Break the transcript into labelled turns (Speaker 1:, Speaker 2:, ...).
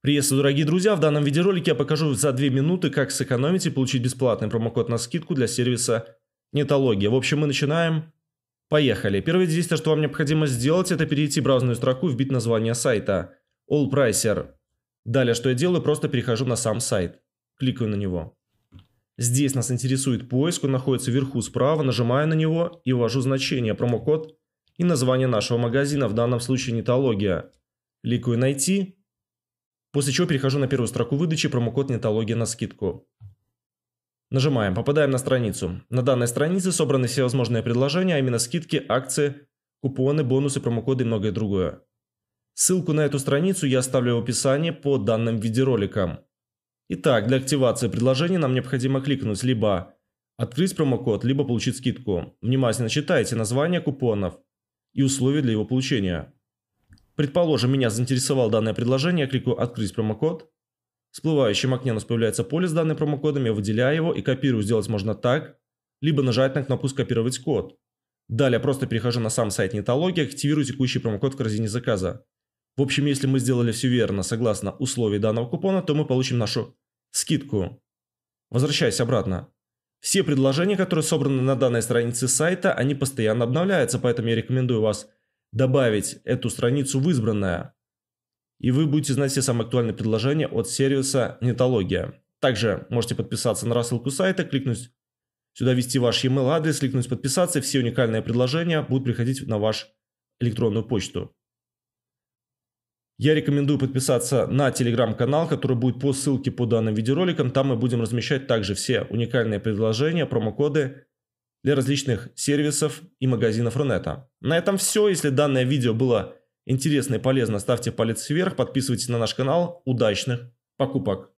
Speaker 1: Приветствую, дорогие друзья! В данном видеоролике я покажу за 2 минуты, как сэкономить и получить бесплатный промокод на скидку для сервиса Нетология. В общем, мы начинаем. Поехали. Первое действие, что вам необходимо сделать, это перейти в браузерную строку и вбить название сайта. All Далее, что я делаю, просто перехожу на сам сайт. Кликаю на него. Здесь нас интересует поиск, он находится вверху справа, нажимаю на него и ввожу значение, промокод и название нашего магазина, в данном случае Нетология. Кликаю «Найти», После чего перехожу на первую строку выдачи промокод «Нетология» на скидку. Нажимаем, попадаем на страницу. На данной странице собраны все возможные предложения, а именно скидки, акции, купоны, бонусы, промокоды и многое другое. Ссылку на эту страницу я оставлю в описании по данным видеороликам. Итак, для активации предложения нам необходимо кликнуть либо «Открыть промокод», либо «Получить скидку». Внимательно читайте название купонов и условия для его получения. Предположим, меня заинтересовало данное предложение, я кликаю «Открыть промокод». В всплывающем окне у нас появляется поле с данным промокодом, я выделяю его и копирую. Сделать можно так, либо нажать на кнопку «Скопировать код». Далее просто перехожу на сам сайт нетологии, активирую текущий промокод в корзине заказа. В общем, если мы сделали все верно согласно условиям данного купона, то мы получим нашу скидку. Возвращаясь обратно. Все предложения, которые собраны на данной странице сайта, они постоянно обновляются, поэтому я рекомендую вас – добавить эту страницу в избранное, и вы будете знать все самые актуальные предложения от сервиса «Нетология». Также можете подписаться на рассылку сайта, кликнуть сюда ввести ваш e-mail адрес, кликнуть подписаться, и все уникальные предложения будут приходить на вашу электронную почту. Я рекомендую подписаться на телеграм-канал, который будет по ссылке по данным видеороликам. Там мы будем размещать также все уникальные предложения, промокоды для различных сервисов и магазинов Рунета. На этом все. Если данное видео было интересно и полезно, ставьте палец вверх, подписывайтесь на наш канал. Удачных покупок!